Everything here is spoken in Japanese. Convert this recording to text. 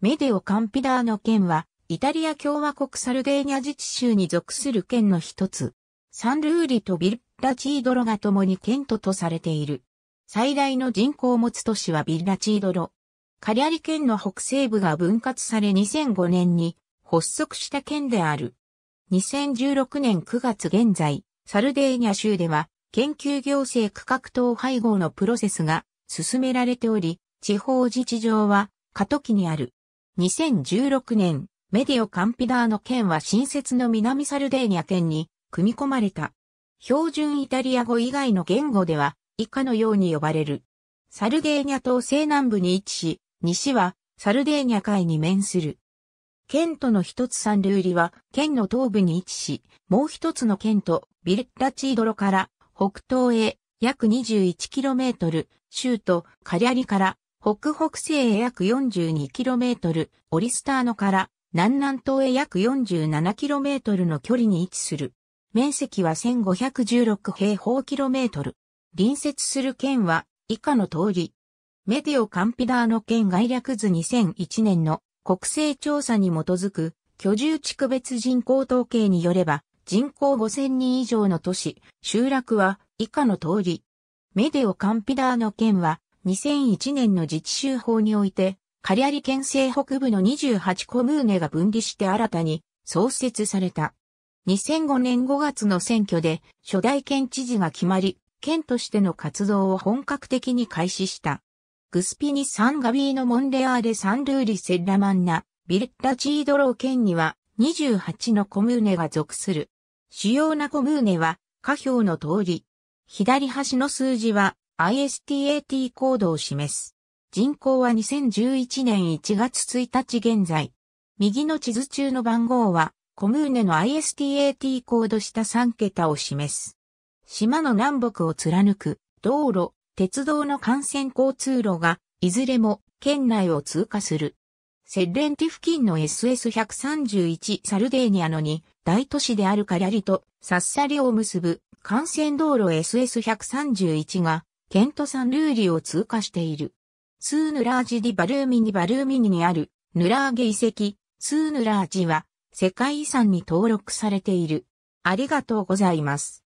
メデオ・カンピダーノ県は、イタリア共和国サルデーニャ自治州に属する県の一つ。サンルーリとビッラチードロが共に県都とされている。最大の人口を持つ都市はビッラチードロ。カリャリ県の北西部が分割され2005年に発足した県である。2016年9月現在、サルデーニャ州では研究行政区画等配合のプロセスが進められており、地方自治上は過渡期にある。2016年、メディオカンピダーの県は新設の南サルデーニャ県に組み込まれた。標準イタリア語以外の言語では以下のように呼ばれる。サルデーニャ島西南部に位置し、西はサルデーニャ海に面する。県との一つサンルーリは県の東部に位置し、もう一つの県とビレッラチードロから北東へ約 21km、州都カリャリから北北西へ約 42km、オリスターノから南南東へ約 47km の距離に位置する。面積は1516平方キロメートル。隣接する県は以下の通り。メディオ・カンピダーノ県概略図2001年の国勢調査に基づく居住地区別人口統計によれば人口5000人以上の都市、集落は以下の通り。メディオ・カンピダーノ県は2001年の自治州法において、カリアリ県西北部の28コムーネが分離して新たに創設された。2005年5月の選挙で初代県知事が決まり、県としての活動を本格的に開始した。グスピニ・サンガビーのモンレアーデ・サンルーリ・セッラマンナ、ビレッラ・チードロー県には28のコムーネが属する。主要なコムーネは、下表の通り。左端の数字は ISTAT コードを示す。人口は2011年1月1日現在。右の地図中の番号は、コムーネの ISTAT コード下3桁を示す。島の南北を貫く道路、鉄道の幹線交通路が、いずれも県内を通過する。セッレンティ付近の SS131 サルデーニャのに、大都市であるカリャリとサッサリを結ぶ幹線道路 SS131 がケントサンルーリを通過している。スーヌラージ・ディ・バルーミニ・バルーミニにあるヌラーゲ遺跡、スーヌラージは世界遺産に登録されている。ありがとうございます。